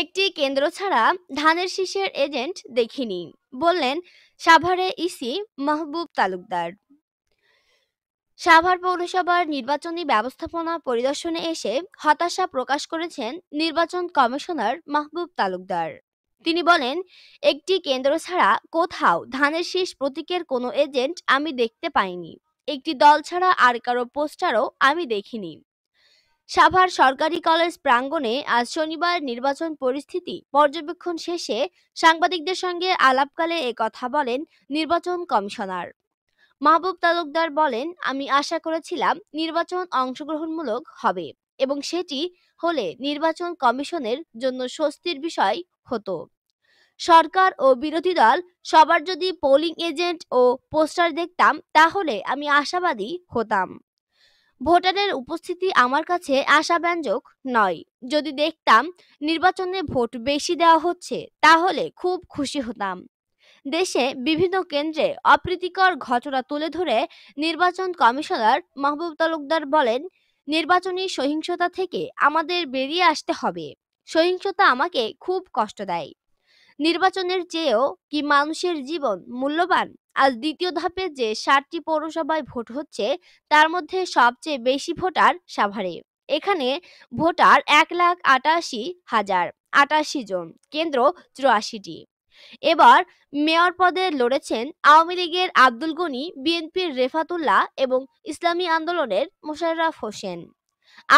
একটি কেন্দ্র ছাড়া ধানের শীষের এজেন্ট দেখিনি বললেন সাভারে ইসি মাহবুব তালুকদার সাভার পৌরসভার নির্বাচনী ব্যবস্থাপনা পরিদর্শনে এসে হতাশা প্রকাশ করেছেন নির্বাচন কমিশনার মাহবুব তালুকদার তিনি বলেন একটি কেন্দ্র ছাড়া কোথাও ধানের শীষ প্রতীকের কোনো এজেন্ট আমি দেখতে পাইনি একটি দল ছাড়া আর কারো পোস্টারও আমি দেখিনি সাভার সরকারি কলেজ প্রাঙ্গণে আজ শনিবার নির্বাচন পরিস্থিতি পর্যবেক্ষণ শেষে সাংবাদিকদের সঙ্গে আলাপকালে কথা বলেন নির্বাচন কমিশনার মাহবুব তালুকদার বলেন আমি আশা করেছিলাম নির্বাচন অংশগ্রহণমূলক হবে এবং সেটি হলে নির্বাচন কমিশনের জন্য স্বস্তির বিষয় হতো সরকার ও বিরোধী দল সবার যদি পোলিং এজেন্ট ও পোস্টার দেখতাম তাহলে আমি আশাবাদী হতাম ভোটারের উপস্থিতি আমার কাছে আশাব্যঞ্জক নয় যদি দেখতাম নির্বাচনে ভোট বেশি দেওয়া হচ্ছে তাহলে খুব খুশি হতাম দেশে বিভিন্ন কেন্দ্রে অপ্রীতিকর ঘটনা তুলে ধরে নির্বাচন কমিশনার মাহবুব তালুকদার বলেন নির্বাচনী সহিংসতা থেকে আমাদের বেরিয়ে আসতে হবে সহিংসতা আমাকে খুব কষ্ট দেয় নির্বাচনের চেয়েও কি মানুষের জীবন মূল্যবান আজ দ্বিতীয় ধাপে যে ষাটটি পৌরসভায় ভোট হচ্ছে তার মধ্যে সবচেয়ে বেশি ভোটার সাভারে এখানে ভোটার এক লাখ আটাশি হাজার আটাশি জন কেন্দ্র চুরাশিটি এবার মেয়র পদে লড়েছেন আওয়ামী লীগের আব্দুল গনি বিএনপির রেফাতুল্লাহ এবং ইসলামী আন্দোলনের মোশাররফ হোসেন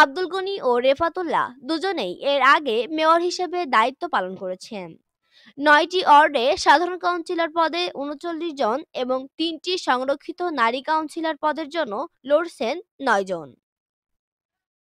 আব্দুল গনি ও রেফাতুল্লাহ দুজনেই এর আগে মেয়র হিসেবে দায়িত্ব পালন করেছেন নয়টি ওয়ার্ডে সাধারণ কাউন্সিলর পদে উনচল্লিশ জন এবং তিনটি সংরক্ষিত নারী কাউন্সিলর পদের জন্য লড়ছেন নয় জন